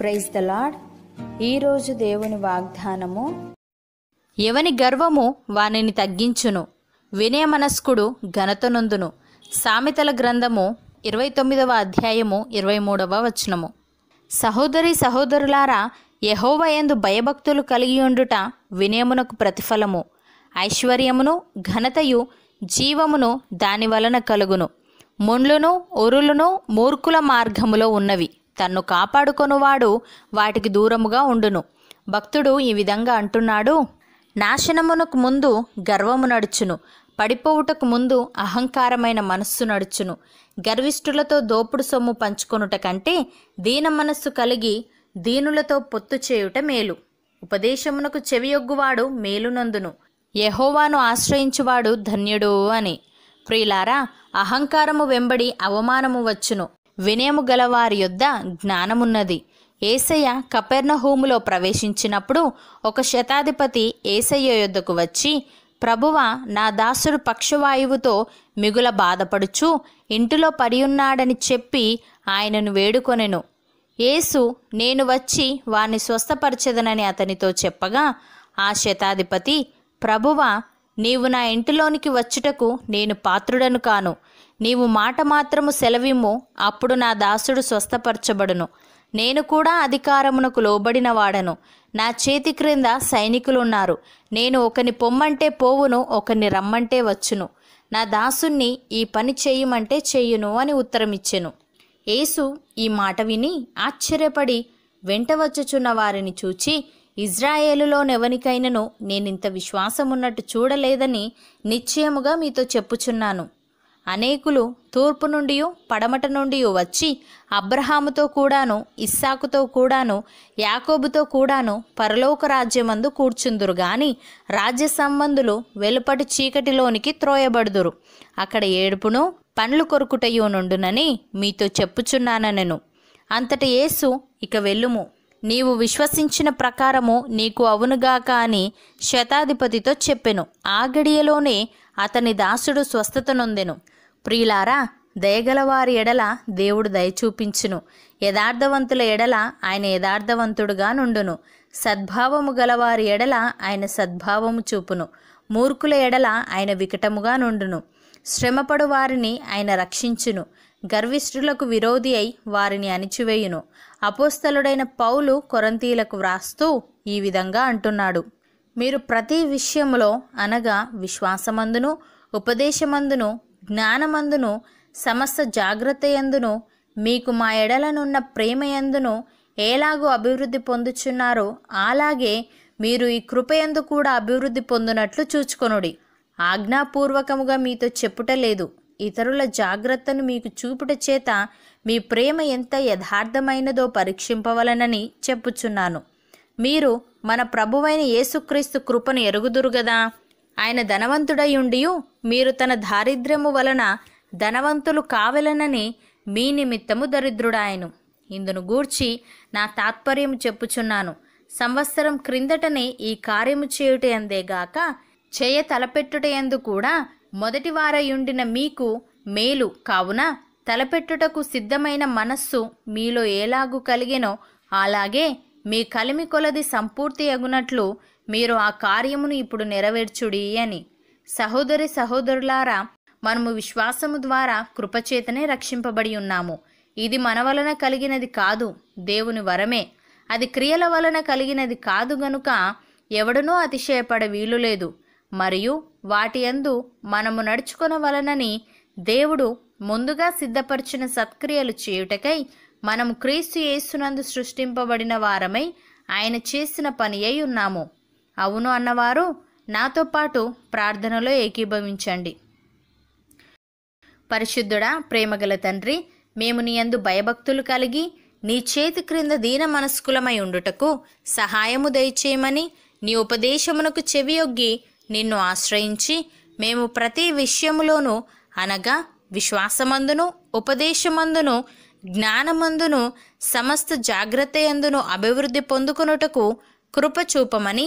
praise the lord ఈరోజు దేవుని వాగ్దానము ఎవని గర్వము వానిని తగ్గించును వినయ మనస్కుడు నందును సామెతల గ్రంథము ఇరవై తొమ్మిదవ అధ్యాయము ఇరవై మూడవ వచనము సహోదరి సహోదరులారా యహోవయందు భయభక్తులు కలిగి ఉండుట వినయమునకు ప్రతిఫలము ఐశ్వర్యమును ఘనతయు జీవమును దాని వలన కలుగును మొండ్లును ఒరులును మూర్ఖుల మార్గములో ఉన్నవి తన్ను కాపాడుకొనువాడు వాటికి దూరముగా ఉండును భక్తుడు ఈ విధంగా అంటున్నాడు నాశనమునకు ముందు గర్వము నడుచును పడిపోవుటకు ముందు అహంకారమైన మనస్సు నడుచును గర్విష్ఠులతో దోపుడు సొమ్ము పంచుకొనుట కంటే దీన మనస్సు కలిగి దీనులతో పొత్తు చేయుట మేలు ఉపదేశమునకు చెవియొగ్గువాడు మేలునందును యహోవాను ఆశ్రయించువాడు ధన్యుడు అని ప్రియులారా అహంకారము వెంబడి అవమానము వచ్చును వినయము గలవారి యొద్ద జ్ఞానమున్నది ఏసయ్య కపెర్ణహూములో ప్రవేశించినప్పుడు ఒక శతాధిపతి ఏసయ్య యొద్దకు వచ్చి ప్రభువ నా దాసుడు పక్షవాయువుతో మిగుల బాధపడుచు ఇంటిలో పడియున్నాడని చెప్పి ఆయనను వేడుకొనెను యేసు నేను వచ్చి వారిని స్వస్థపరచదనని అతనితో చెప్పగా ఆ శతాధిపతి ప్రభువ నీవు నా ఇంటిలోనికి వచ్చుటకు నేను పాత్రుడను కాను నీవు మాట మాత్రము సెలవిమ్ము అప్పుడు నా దాసుడు స్వస్థపరచబడును నేను కూడా అధికారమునకు లోబడిన వాడను నా చేతి క్రింద సైనికులున్నారు నేను ఒకని పొమ్మంటే పోవును ఒకని రమ్మంటే వచ్చును నా దాసుణ్ణి ఈ పని చేయమంటే చేయును అని ఉత్తరమిచ్చెను యేసు ఈ మాట విని ఆశ్చర్యపడి వెంట వచ్చుచున్న వారిని చూచి ఇజ్రాయేలులోనెవనికైనను నేనింత విశ్వాసమున్నట్టు చూడలేదని నిశ్చయముగా మీతో చెప్పుచున్నాను అనేకులు తూర్పు నుండి పడమట నుండి వచ్చి అబ్రహాముతో కూడాను ఇస్సాకుతో కూడాను యాకోబుతో కూడాను పరలోక రాజ్యమందు కూర్చుందురు గాని రాజ్య సంబంధులు వెలుపటి చీకటిలోనికి త్రోయబడుదురు అక్కడ ఏడుపును పండ్లు కొరుకుటయ్యోనుండునని మీతో చెప్పుచున్నానెను అంతట యేసు ఇక వెళ్ళుము నీవు విశ్వసించిన ప్రకారము నీకు అవునుగాక అని శతాధిపతితో చెప్పెను ఆ గడియలోనే అతని దాసుడు స్వస్థత నొందెను ప్రియులారా దయగలవారి ఎడల దేవుడు దయచూపించును యథార్థవంతుల ఎడల ఆయన యథార్థవంతుడుగా నుండును సద్భావము గలవారి ఎడల ఆయన సద్భావము చూపును మూర్ఖుల ఎడల ఆయన వికటముగా నుండును శ్రమపడు వారిని ఆయన రక్షించును గర్విష్ఠులకు విరోధి అయి వారిని అణిచివేయును అపోస్తలుడైన పౌలు కొరంతీలకు వ్రాస్తూ ఈ విధంగా అంటున్నాడు మీరు ప్రతి విషయంలో అనగా విశ్వాసమందును ఉపదేశమందును జ్ఞానమందును సమస్త జాగ్రత్త ఎందును మీకు మా ఎడలనున్న ప్రేమ ఎందును ఎలాగో అభివృద్ధి పొందుచున్నారో అలాగే మీరు ఈ కృపయందు కూడా అభివృద్ధి పొందినట్లు చూచుకొనుడి ఆజ్ఞాపూర్వకముగా మీతో చెప్పుటలేదు ఇతరుల జాగ్రత్తను మీకు చూపుట చేత మీ ప్రేమ ఎంత యథార్థమైనదో పరీక్షింపవలనని చెప్పుచున్నాను మీరు మన ప్రభువైన యేసుక్రీస్తు కృపను ఎరుగుదురుగదా ఆయన ధనవంతుడై ఉండియు మీరు తన దారిద్ర్యము వలన ధనవంతులు కావలనని మీ నిమిత్తము దరిద్రుడాయను ఇందును గూర్చి నా తాత్పర్యం చెప్పుచున్నాను సంవత్సరం క్రిందటనే ఈ కార్యము చేయుట అందేగాక చేయ తలపెట్టుటయందు కూడా మొదటి వారయుండిన మీకు మేలు కావున తలపెట్టుటకు సిద్ధమైన మనస్సు మీలో ఏలాగు కలిగినో అలాగే మీ కలిమి కొలది సంపూర్తి అగునట్లు మీరు ఆ కార్యమును ఇప్పుడు నెరవేర్చుడి అని సహోదరి సహోదరులారా మనము విశ్వాసము ద్వారా కృపచేతనే రక్షింపబడి ఉన్నాము ఇది మన వలన కలిగినది కాదు దేవుని వరమే అది క్రియల వలన కలిగినది కాదు గనుక ఎవడనూ అతిశయపడ వీలులేదు మరియు వాటి అందు మనము నడుచుకున్న వలనని దేవుడు ముందుగా సిద్ధపరిచిన సత్క్రియలు చేయుటకై మనము క్రీస్తు యేసునందు సృష్టింపబడిన వారమై ఆయన చేసిన పని అయి ఉన్నాము అవును అన్నవారు నాతో పాటు ప్రార్థనలో ఏకీభవించండి పరిశుద్ధుడా ప్రేమగల తండ్రి మేము నీ అందు భయభక్తులు కలిగి నీ చేతి క్రింద దీన మనస్కులమై ఉండుటకు సహాయము దయచేయమని నీ ఉపదేశమునకు చెవియొగ్గి నిన్ను ఆశ్రయించి మేము ప్రతి విషయములోనూ అనగా విశ్వాసమందును ఉపదేశమందును జ్ఞానమందును సమస్త జాగ్రత్త అభివృద్ధి పొందుకొనుటకు కృప చూపమని